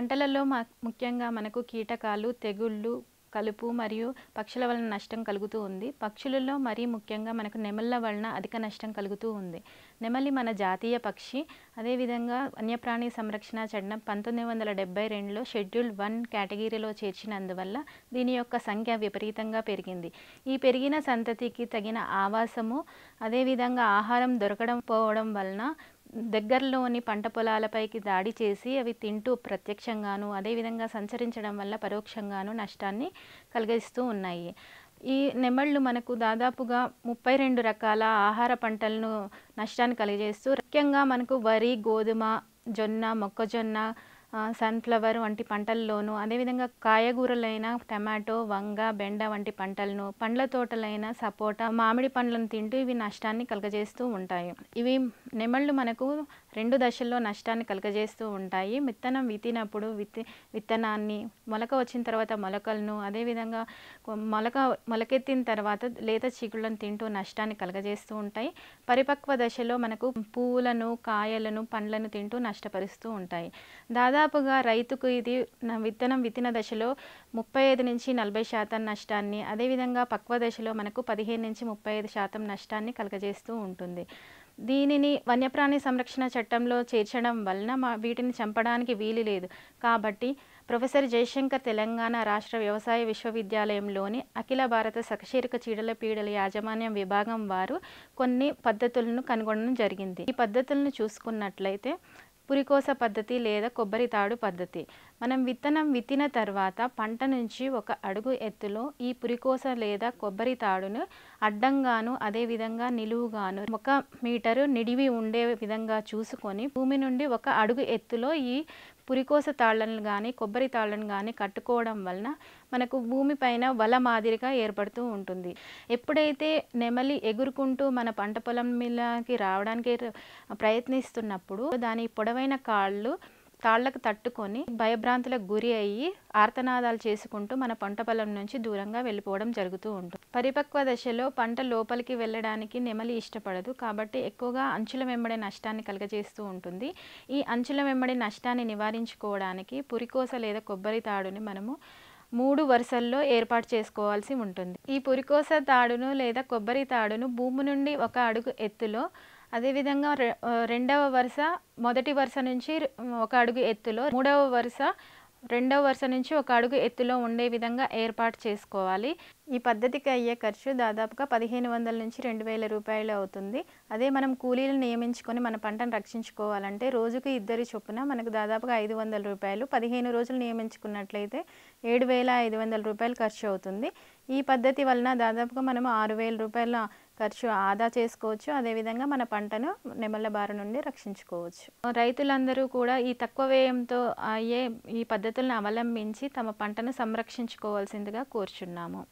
పంటలలో ముఖ్యంగా మనకు కీటకాలు తెగుళ్ళు కలుపు మరియు పక్షుల వలన నష్టం కలుగుతూ ఉంది పక్షులలో మరీ ముఖ్యంగా మనకు నెమళ్ళ వలన అధిక నష్టం కలుగుతూ ఉంది నెమలి మన జాతీయ పక్షి అదేవిధంగా వన్యప్రాణి సంరక్షణ చట్టం పంతొమ్మిది వందల డెబ్బై రెండులో షెడ్యూల్ వన్ కేటగిరీలో చేర్చినందువల్ల దీని యొక్క సంఖ్య విపరీతంగా పెరిగింది ఈ పెరిగిన సంతతికి తగిన ఆవాసము అదేవిధంగా ఆహారం దొరకడం పోవడం వలన దగ్గరలోని పంట పొలాలపైకి దాడి చేసి అవి తింటూ ప్రత్యక్షంగాను అదేవిధంగా సంచరించడం వల్ల పరోక్షంగాను నష్టాన్ని కలిగిస్తూ ఉన్నాయి ఈ నెమళ్ళు మనకు దాదాపుగా ముప్పై రెండు రకాల ఆహార పంటలను నష్టాన్ని కలిగజేస్తూ ముఖ్యంగా మనకు వరి గోధుమ జొన్న మొక్కజొన్న సన్ఫ్లవర్ వంటి పంటల్లోనూ అదేవిధంగా కాయగూరలైన టమాటో వంగ బెండ వంటి పంటలను పండ్ల తోటలైన సపోటా మామిడి పండ్లను తింటూ ఇవి నష్టాన్ని కలుగజేస్తూ ఉంటాయి ఇవి నెమళ్ళు మనకు రెండు దశల్లో నష్టాన్ని కలుగజేస్తూ ఉంటాయి విత్తనం విత్తినప్పుడు విత్తి విత్తనాన్ని మొలక వచ్చిన తర్వాత మొలకలను అదేవిధంగా మొలక మొలకెత్తిన తర్వాత లేత చీకులను తింటూ నష్టాన్ని కలుగజేస్తూ ఉంటాయి పరిపక్వ దశలో మనకు పువ్వులను కాయలను పండ్లను తింటూ నష్టపరుస్తూ ఉంటాయి దాదాపు దాదాపుగా రైతుకు ఇది విత్తనం విత్తిన దశలో ముప్పై ఐదు నుంచి నలభై శాతం నష్టాన్ని అదేవిధంగా పక్వ దశలో మనకు పదిహేను నుంచి ముప్పై ఐదు శాతం నష్టాన్ని కలగజేస్తూ ఉంటుంది దీనిని వన్యప్రాణి సంరక్షణ చట్టంలో చేర్చడం వలన మా వీటిని చంపడానికి వీలు లేదు కాబట్టి ప్రొఫెసర్ జయశంకర్ తెలంగాణ రాష్ట్ర వ్యవసాయ విశ్వవిద్యాలయంలోని అఖిల భారత సకశీరక చీడల పీడల యాజమాన్యం విభాగం వారు కొన్ని పద్ధతులను కనుగొనడం జరిగింది ఈ పద్ధతులను చూసుకున్నట్లయితే పురికోస పద్ధతి లేదా కొబ్బరి తాడు పద్ధతి మనం విత్తనం విత్తిన తర్వాత పంట నుంచి ఒక అడుగు ఎత్తులో ఈ పురికోస లేదా కొబ్బరి తాడును అడ్డంగాను అదేవిధంగా నిలువుగాను ఒక మీటరు నిడివి ఉండే విధంగా చూసుకొని భూమి నుండి ఒక అడుగు ఎత్తులో ఈ పురికోస తాళ్ళను కానీ కొబ్బరి తాళ్ళను కానీ కట్టుకోవడం వలన మనకు భూమిపైన వల మాదిరిగా ఏర్పడుతూ ఉంటుంది ఎప్పుడైతే నెమలి ఎగురుకుంటూ మన పంట పొలం మీదకి రావడానికి ప్రయత్నిస్తున్నప్పుడు దాని పొడవైన కాళ్ళు తాళ్లకు తట్టుకొని భయభ్రాంతులకు గురి అయ్యి ఆర్తనాదాలు చేసుకుంటూ మన పంట పొలం నుంచి దూరంగా వెళ్ళిపోవడం జరుగుతూ ఉంటుంది పరిపక్వ దశలో పంట లోపలికి వెళ్ళడానికి నెమలి ఇష్టపడదు కాబట్టి ఎక్కువగా అంచుల వెంబడి నష్టాన్ని కలగజేస్తూ ఉంటుంది ఈ అంచుల వెంబడి నష్టాన్ని నివారించుకోవడానికి పురికోస లేదా కొబ్బరి తాడుని మనము మూడు వరుసల్లో ఏర్పాటు చేసుకోవాల్సి ఉంటుంది ఈ పురికోస తాడును లేదా కొబ్బరి తాడును భూమి నుండి ఒక అడుగు ఎత్తులో అదేవిధంగా రెండవ వరుస మొదటి వరుస నుంచి ఒక అడుగు ఎత్తులో మూడవ వరుస రెండవ వరుస నుంచి ఒక అడుగు ఎత్తులో ఉండే విధంగా ఏర్పాటు చేసుకోవాలి ఈ పద్ధతికి అయ్యే ఖర్చు దాదాపుగా పదిహేను వందల నుంచి రెండు వేల రూపాయలు అవుతుంది అదే మనం కూలీలు నియమించుకొని మన పంటను రక్షించుకోవాలంటే రోజుకు ఇద్దరి చొప్పున మనకు దాదాపుగా ఐదు వందల రూపాయలు పదిహేను రోజులు నియమించుకున్నట్లయితే ఏడు వేల ఐదు వందల రూపాయలు ఖర్చు అవుతుంది ఈ పద్ధతి వలన దాదాపుగా మనం ఆరు వేల రూపాయల ఖర్చు ఆదా చేసుకోవచ్చు అదేవిధంగా మన పంటను నెమళ్ళ బారి నుండి రక్షించుకోవచ్చు రైతులందరూ కూడా ఈ తక్కువ వ్యయంతో అయ్యే ఈ పద్ధతులను అవలంబించి తమ పంటను సంరక్షించుకోవాల్సిందిగా కోరుచున్నాము